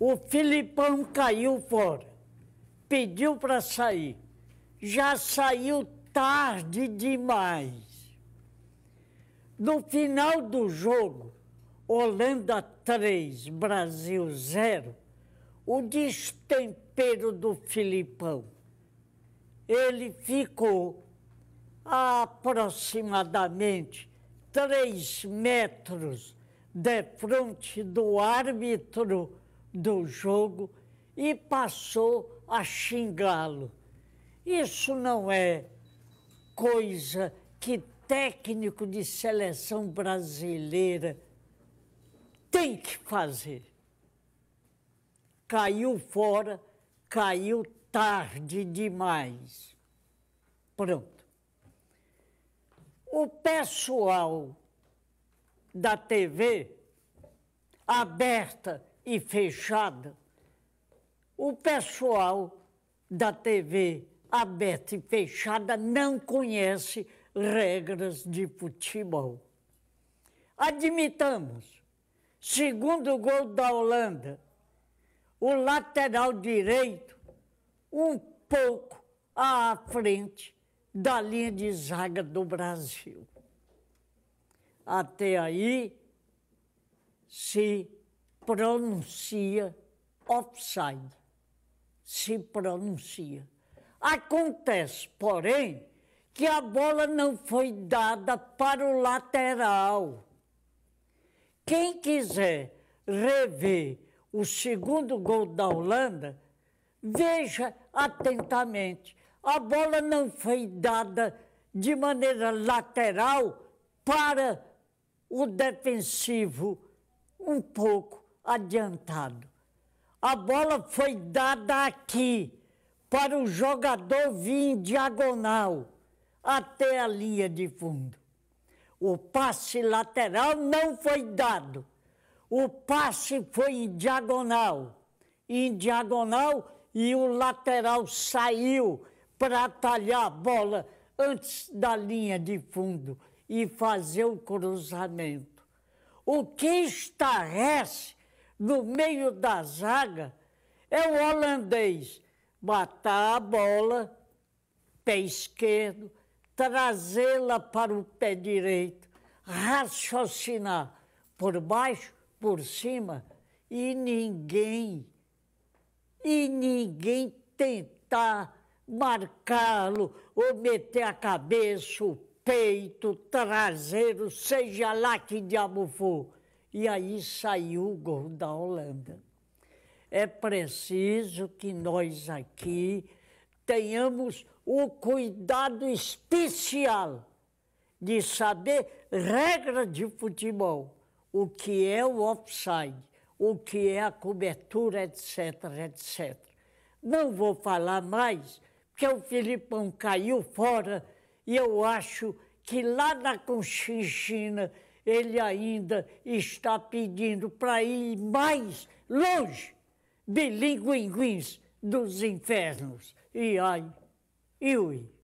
O Filipão caiu fora, pediu para sair. Já saiu tarde demais. No final do jogo, Holanda 3, Brasil 0, o destempero do Filipão. Ele ficou aproximadamente três metros de frente do árbitro do jogo e passou a xingá-lo. Isso não é coisa que técnico de seleção brasileira tem que fazer. Caiu fora, caiu tarde demais. Pronto. O pessoal da TV aberta e fechada, o pessoal da TV aberta e fechada não conhece regras de futebol. Admitamos, segundo gol da Holanda, o lateral direito um pouco à frente da linha de zaga do Brasil. Até aí, se pronuncia offside. Se pronuncia. Acontece, porém, que a bola não foi dada para o lateral. Quem quiser rever o segundo gol da Holanda, veja atentamente. A bola não foi dada de maneira lateral para o defensivo um pouco adiantado. A bola foi dada aqui para o jogador vir em diagonal até a linha de fundo. O passe lateral não foi dado. O passe foi em diagonal. Em diagonal e o lateral saiu para talhar a bola antes da linha de fundo e fazer o cruzamento. O que estarrece no meio da zaga, é o holandês matar a bola, pé esquerdo, trazê-la para o pé direito, raciocinar por baixo, por cima, e ninguém, e ninguém tentar marcá-lo ou meter a cabeça, o peito, o traseiro, seja lá que diabo for. E aí saiu o gol da Holanda. É preciso que nós aqui tenhamos o cuidado especial de saber regra de futebol, o que é o offside, o que é a cobertura, etc, etc. Não vou falar mais, porque o Filipão caiu fora e eu acho que lá na Conchinchina ele ainda está pedindo para ir mais longe, bilinguinguins dos infernos. E ai, e ui.